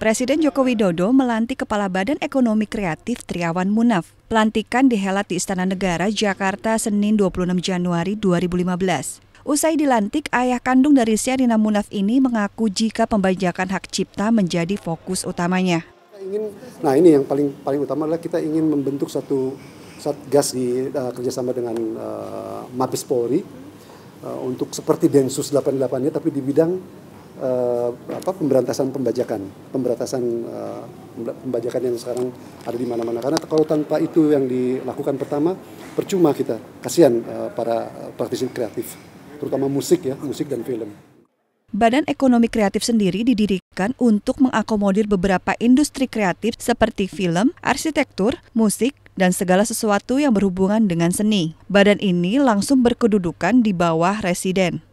Presiden Joko Widodo melantik Kepala Badan Ekonomi Kreatif Triawan Munaf. Pelantikan dihelat di Istana Negara, Jakarta, Senin 26 Januari 2015. Usai dilantik, ayah kandung dari Syarina Munaf ini mengaku jika pembajakan hak cipta menjadi fokus utamanya. Ingin, nah ini yang paling paling utama adalah kita ingin membentuk satu satgas di uh, kerjasama dengan uh, Mabes Polri uh, untuk seperti Densus 88 nya tapi di bidang uh, apa pemberantasan pembajakan, pemberantasan uh, pembajakan yang sekarang ada di mana-mana. Karena kalau tanpa itu yang dilakukan pertama, percuma kita. Kasihan uh, para praktisi kreatif, terutama musik ya, musik dan film. Badan Ekonomi Kreatif sendiri didirikan untuk mengakomodir beberapa industri kreatif seperti film, arsitektur, musik, dan segala sesuatu yang berhubungan dengan seni. Badan ini langsung berkedudukan di bawah residen.